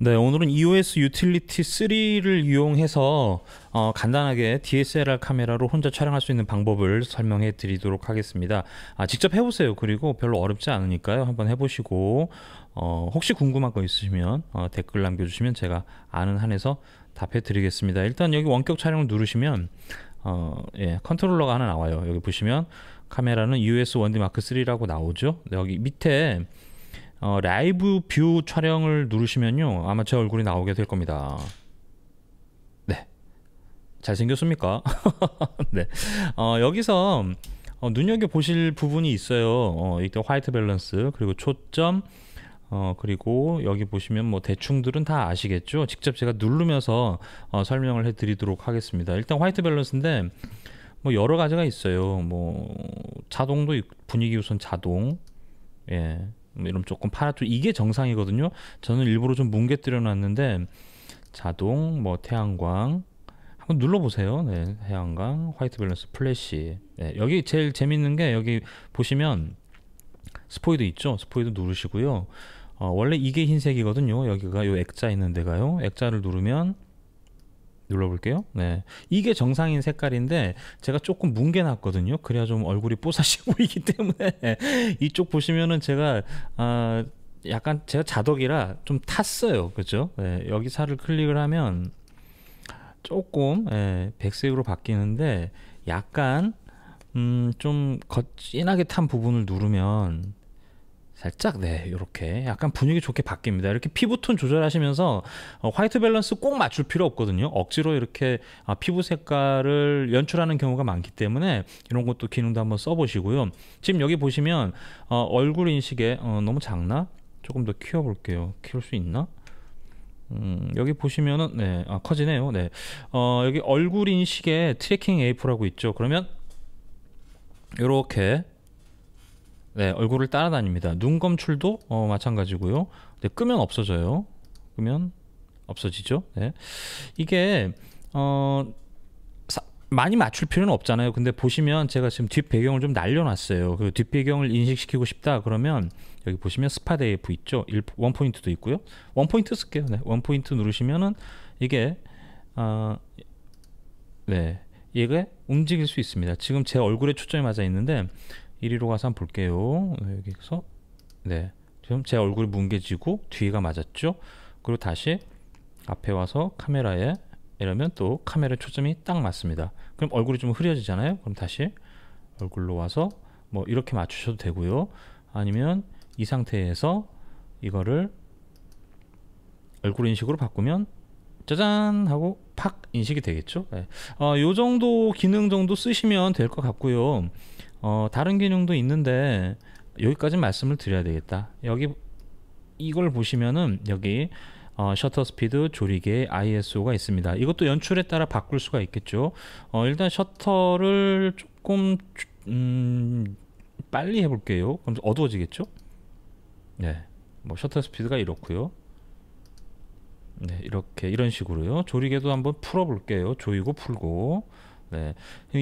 네, 오늘은 EOS Utility 3를 이용해서 어, 간단하게 DSLR 카메라로 혼자 촬영할 수 있는 방법을 설명해 드리도록 하겠습니다. 아, 직접 해보세요. 그리고 별로 어렵지 않으니까요. 한번 해보시고 어, 혹시 궁금한 거 있으시면 어, 댓글 남겨주시면 제가 아는 한에서 답해 드리겠습니다. 일단 여기 원격 촬영을 누르시면 어, 예, 컨트롤러가 하나 나와요. 여기 보시면 카메라는 EOS 1D Mark 3라고 나오죠. 네, 여기 밑에 어, 라이브 뷰 촬영을 누르시면요 아마 제 얼굴이 나오게 될 겁니다 네 잘생겼습니까? 네 어, 여기서 어, 눈여겨보실 부분이 있어요 어, 일단 화이트 밸런스 그리고 초점 어, 그리고 여기 보시면 뭐 대충들은 다 아시겠죠 직접 제가 누르면서 어, 설명을 해 드리도록 하겠습니다 일단 화이트 밸런스인데 뭐 여러 가지가 있어요 뭐 자동도 분위기 우선 자동 예 음, 이러 조금 파랗죠. 이게 정상이거든요. 저는 일부러 좀 뭉개뜨려 놨는데 자동 뭐 태양광 한번 눌러보세요. 네, 태양광 화이트 밸런스 플래시. 네, 여기 제일 재밌는 게 여기 보시면 스포이드 있죠. 스포이드 누르시고요. 어, 원래 이게 흰색이거든요. 여기가 요 액자 있는 데가요. 액자를 누르면 눌러볼게요. 네. 이게 정상인 색깔인데 제가 조금 뭉개놨거든요. 그래야 좀 얼굴이 뽀사시 보이기 때문에 이쪽 보시면은 제가 아 약간 제가 자덕이라 좀 탔어요. 그죠? 네. 여기 살을 클릭을 하면 조금 예, 백색으로 바뀌는데 약간 음, 좀 거친하게 탄 부분을 누르면 살짝 네 이렇게 약간 분위기 좋게 바뀝니다 이렇게 피부톤 조절하시면서 어, 화이트 밸런스 꼭 맞출 필요 없거든요 억지로 이렇게 아, 피부 색깔을 연출하는 경우가 많기 때문에 이런 것도 기능도 한번 써보시고요 지금 여기 보시면 어, 얼굴 인식에 어, 너무 작나? 조금 더 키워볼게요 키울 수 있나? 음, 여기 보시면은 네 아, 커지네요 네 어, 여기 얼굴 인식에 트래킹 에이프라고 있죠 그러면 이렇게 네, 얼굴을 따라다닙니다. 눈 검출도 어, 마찬가지고요. 네, 끄면 없어져요. 끄면 없어지죠. 네. 이게 어, 사, 많이 맞출 필요는 없잖아요. 근데 보시면 제가 지금 뒷 배경을 좀 날려놨어요. 그 뒷 배경을 인식시키고 싶다 그러면 여기 보시면 스파데이 f 있죠. 일, 원 포인트도 있고요. 원 포인트 쓸게요. 네, 원 포인트 누르시면은 이게 어, 네, 얘가 움직일 수 있습니다. 지금 제 얼굴에 초점이 맞아 있는데 1위로 가서 한번 볼게요. 네, 여기서 네. 지금 제 얼굴이 뭉개지고 뒤가 맞았죠? 그리고 다시 앞에 와서 카메라에 이러면 또 카메라 초점이 딱 맞습니다. 그럼 얼굴이 좀 흐려지잖아요. 그럼 다시 얼굴로 와서 뭐 이렇게 맞추셔도 되고요. 아니면 이 상태에서 이거를 얼굴 인식으로 바꾸면 짜잔 하고 팍 인식이 되겠죠. 네. 어, 요 정도 기능 정도 쓰시면 될 것 같고요. 어, 다른 기능도 있는데 여기까지 말씀을 드려야 되겠다. 여기 이걸 보시면은 여기 어, 셔터 스피드 조리개 ISO가 있습니다. 이것도 연출에 따라 바꿀 수가 있겠죠. 어, 일단 셔터를 조금 음, 빨리 해볼게요. 그럼 어두워지겠죠? 네, 뭐 셔터 스피드가 이렇고요. 네, 이렇게 이런 식으로요. 조리개도 한번 풀어볼게요. 조이고 풀고. 네,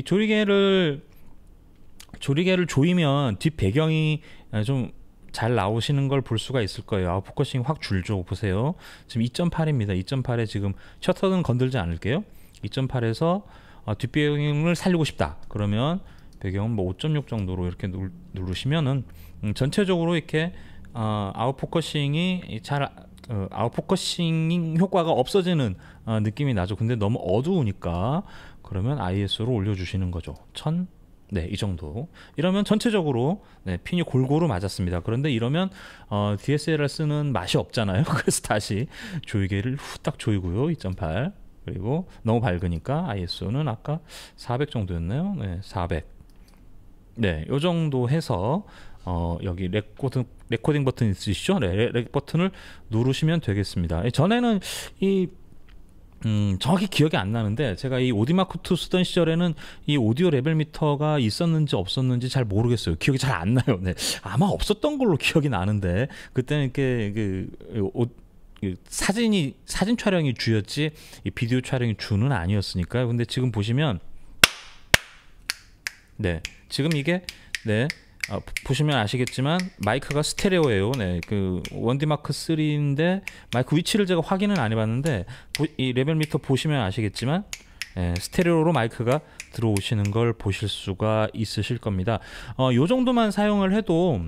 조리개를 조리개를 조이면 뒷 배경이 아, 좀잘 나오시는 걸 볼 수가 있을 거예요. 아, 포커싱 확 줄죠. 보세요. 지금 2.8입니다. 2.8에 지금 셔터는 건들지 않을게요. 2.8에서 아, 어, 뒷배경을 살리고 싶다. 그러면 배경은 뭐 5.6 정도로 이렇게 누, 누르시면은 음, 전체적으로 이렇게 어, 아웃포커싱이 잘 어, 아웃포커싱 효과가 없어지는 어, 느낌이 나죠. 근데 너무 어두우니까 그러면 ISO로 올려주시는 거죠. 1000 네, 이 정도. 이러면 전체적으로 네, 핀이 골고루 맞았습니다. 그런데 이러면 어, DSLR 쓰는 맛이 없잖아요. 그래서 다시 조이개를 후딱 조이고요. 2.8. 그리고 너무 밝으니까 ISO는 아까 400 정도였나요? 네, 400. 네, 요 정도 해서 어, 여기 레코드, 레코딩 버튼 있으시죠? 네, 레, 레 버튼을 누르시면 되겠습니다. 예, 전에는 이 음, 정확히 기억이 안 나는데 제가 이 오디마크 2 쓰던 시절에는 이 오디오 레벨 미터가 있었는지 없었는지 잘 모르겠어요. 기억이 잘 안 나요. 네. 아마 없었던 걸로 기억이 나는데 그때는 이렇게 그 오, 그 사진이 사진 촬영이 주였지 비디오 촬영이 주는 아니었으니까요. 근데 지금 보시면 네. 지금 이게 네. 아, 보시면 아시겠지만 마이크가 스테레오예요. 네, 그 원디 마크 3인데 마이크 위치를 제가 확인은 안 해봤는데 보, 이 레벨 미터 보시면 아시겠지만 예, 스테레오로 마이크가 들어오시는 걸 보실 수가 있으실 겁니다. 어, 요 정도만 사용을 해도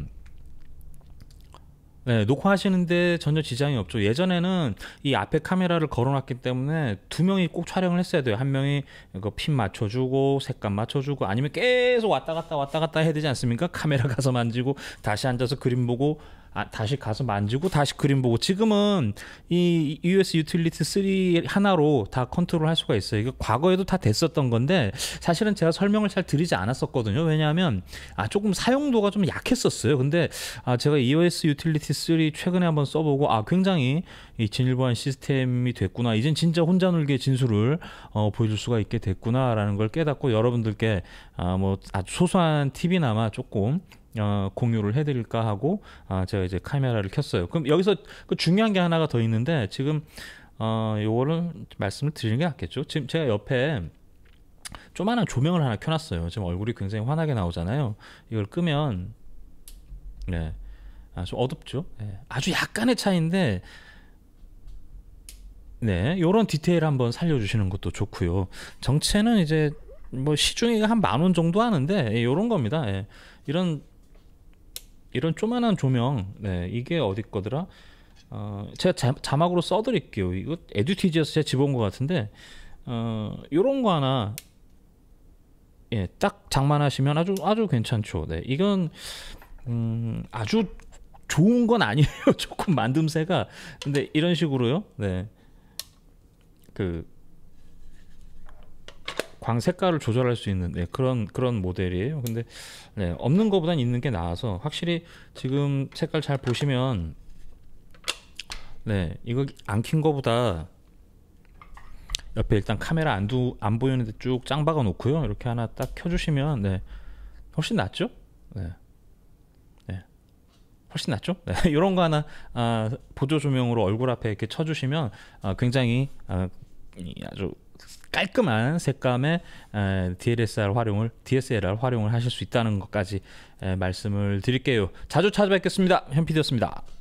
네, 녹화하시는데 전혀 지장이 없죠. 예전에는 이 앞에 카메라를 걸어놨기 때문에 두 명이 꼭 촬영을 했어야 돼요. 한 명이 그핀 맞춰주고 색감 맞춰주고 아니면 계속 왔다 갔다 왔다 갔다 해야 되지 않습니까? 카메라 가서 만지고 다시 앉아서 그림 보고 아, 다시 가서 만지고 다시 그림 보고 지금은 이 US 유틸리티 3 하나로 다 컨트롤 할 수가 있어요. 이거 과거에도 다 됐었던 건데 사실은 제가 설명을 잘 드리지 않았었거든요. 왜냐하면 아, 조금 사용도가 좀 약했었어요. 근데 아, 제가 EOS 유틸리티 3 최근에 한번 써보고 아 굉장히 이 진일보한 시스템이 됐구나. 이젠 진짜 혼자 놀기의 진술을 어, 보여줄 수가 있게 됐구나라는 걸 깨닫고 여러분들께 아, 뭐 아주 소소한 팁이나마 조금 어, 공유를 해드릴까 하고 아, 제가 이제 카메라를 켰어요. 그럼 여기서 그 중요한 게 하나가 더 있는데 지금 어, 요거를 말씀을 드리는 게 낫겠죠. 지금 제가 옆에 조만한 조명을 하나 켜놨어요. 지금 얼굴이 굉장히 환하게 나오잖아요. 이걸 끄면 네, 아, 좀 어둡죠. 네. 아주 약간의 차이인데 네, 요런 디테일 한번 살려주시는 것도 좋고요. 정체는 이제 뭐 시중에 한 만 원 정도 하는데 예, 요런 겁니다. 예. 이런 이런 조만한 조명 네 이게 어디 거더라 어 제가 자, 자막으로 써드릴게요 이거 에듀티지에서 제가 집어온 것 같은데 어 요런 거 하나 예딱 장만하시면 아주 아주 괜찮죠 네 이건 음 아주 좋은 건 아니에요 조금 만듦새가 근데 이런 식으로요 네그 광 색깔을 조절할 수 있는 네, 그런 그런 모델이에요. 근데 네, 없는 것보단 있는 게 나아서 확실히 지금 색깔 잘 보시면 네 이거 안킨 거보다 옆에 일단 카메라 안, 두, 안 보이는데 쭉짱 박아 놓고요. 이렇게 하나 딱 켜주시면 네 훨씬 낫죠. 네. 네. 훨씬 낫죠? 네, 이런 거 하나 아, 보조 조명으로 얼굴 앞에 이렇게 쳐주시면 아, 굉장히 아, 아주 깔끔한 색감의 DLSR 활용을 DSLR 활용을 하실 수 있다는 것까지 말씀을 드릴게요. 자주 찾아뵙겠습니다. 현피디였습니다.